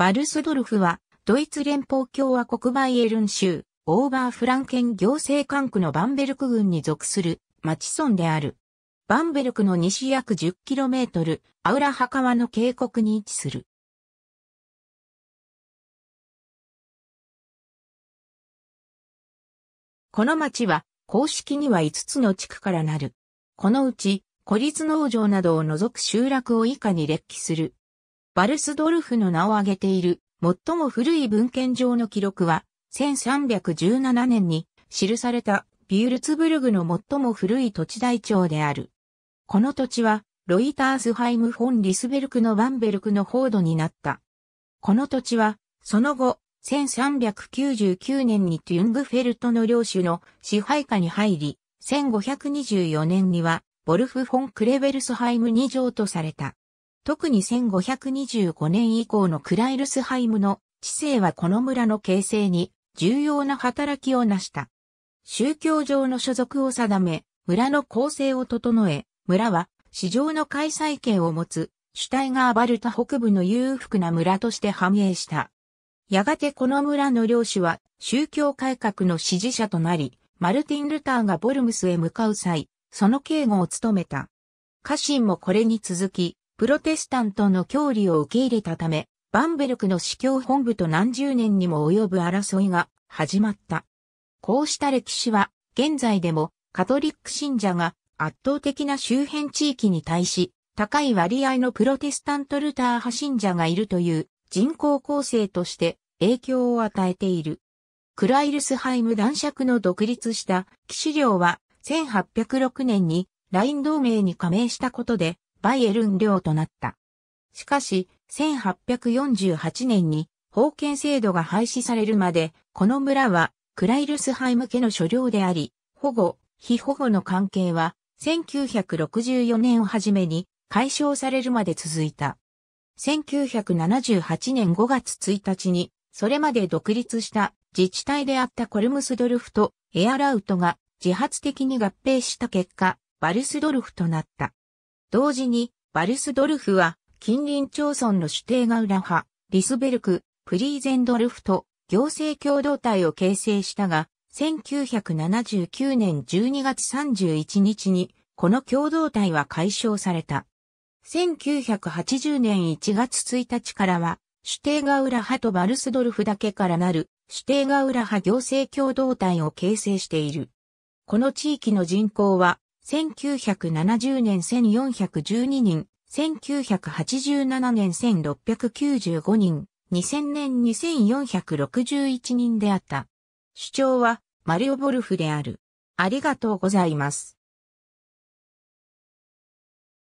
バルスドルフは、ドイツ連邦共和国バイエルン州、オーバーフランケン行政管区のバンベルク郡に属する町村である。バンベルクの西約 10km、アウラハ川の渓谷に位置する。この町は、公式には5つの地区からなる。このうち、孤立農場などを除く集落を以下に列記する。バルスドルフの名を挙げている最も古い文献上の記録は、1317年に記されたビュールツブルグの最も古い土地台帳である。この土地は、ロイタースハイム・フォン・リスベルクのワンベルクの報道になった。この土地は、その後、1399年にトゥングフェルトの領主の支配下に入り、1524年には、ボルフ・フォン・クレベルスハイム2条とされた。特に1525年以降のクライルスハイムの知性はこの村の形成に重要な働きを成した。宗教上の所属を定め、村の構成を整え、村は市場の開催権を持つ、主体がアバルタ北部の裕福な村として繁栄した。やがてこの村の領主は宗教改革の支持者となり、マルティン・ルターがボルムスへ向かう際、その警護を務めた。家臣もこれに続き、プロテスタントの教理を受け入れたため、バンベルクの司教本部と何十年にも及ぶ争いが始まった。こうした歴史は、現在でもカトリック信者が圧倒的な周辺地域に対し、高い割合のプロテスタントルター派信者がいるという人口構成として影響を与えている。クライルスハイム男爵の独立した騎士領は1806年にライン同盟に加盟したことでバイエルン領となった。しかし、1848年に封建制度が廃止されるまで、この村はクライルスハイ向けの所領であり、保護、非保護の関係は1964年をはじめに解消されるまで続いた。1978年5月1日に、それまで独立した自治体であったコルムスドルフとエアラウトが自発的に合併した結果、バルスドルフとなった。同時に、バルスドルフは、近隣町村の主ガウ浦派、リスベルク、プリーゼンドルフと行政共同体を形成したが、1979年12月31日に、この共同体は解消された。1980年1月1日からは、主ガウ浦派とバルスドルフだけからなる、主ガウ浦派行政共同体を形成している。この地域の人口は1970年1412人、1987年1695人、2000年2461人であった。主張はマリオボルフである。ありがとうございます。